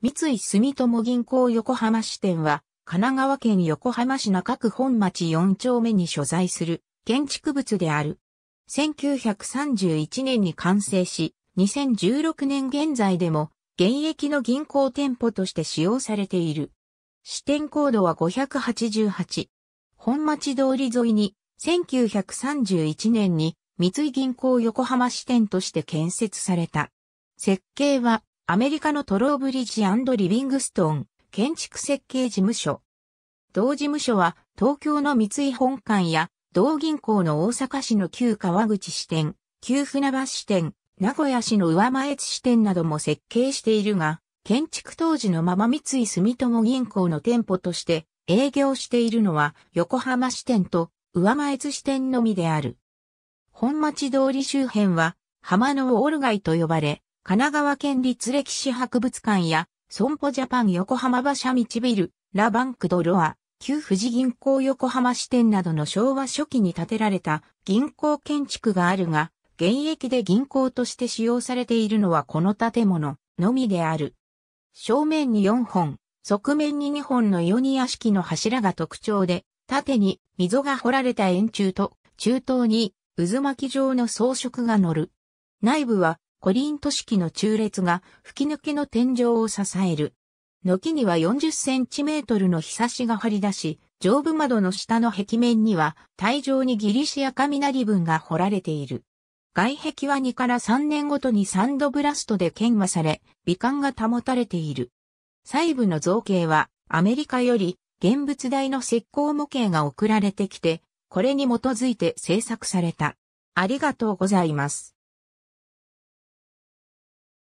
三井住友銀行横浜支店は、神奈川県横浜市中区本町4丁目に所在する建築物である。1931年に完成し、2016年現在でも現役の銀行店舗として使用されている。支店コードは588。本町通り沿いに1931年に三井銀行横浜支店として建設された。設計はアメリカのトローブリッジリビングストーン建築設計事務所。同事務所は東京の三井本館や同銀行の大阪市の旧川口支店、旧船橋支店、名古屋市の上前津支店なども設計しているが、建築当時のまま三井住友銀行の店舗として営業しているのは横浜支店と上前津支店のみである。本町通り周辺は浜のオール街と呼ばれ、神奈川県立歴史博物館や、損保ジャパン横浜馬車道ビル、ラバンクドロア、旧富士銀行横浜支店などの昭和初期に建てられた銀行建築があるが、現役で銀行として使用されているのはこの建物のみである。正面に4本、側面に2本の四屋式の柱が特徴で、縦に溝が掘られた円柱と、中東に渦巻き状の装飾が乗る。内部はコリン都市機の中列が吹き抜けの天井を支える。軒には40センチメートルの日差しが張り出し、上部窓の下の壁面には、体上にギリシア雷文が掘られている。外壁は2から3年ごとにサンドブラストで研磨され、美観が保たれている。細部の造形は、アメリカより、現物大の石膏模型が送られてきて、これに基づいて制作された。ありがとうございます。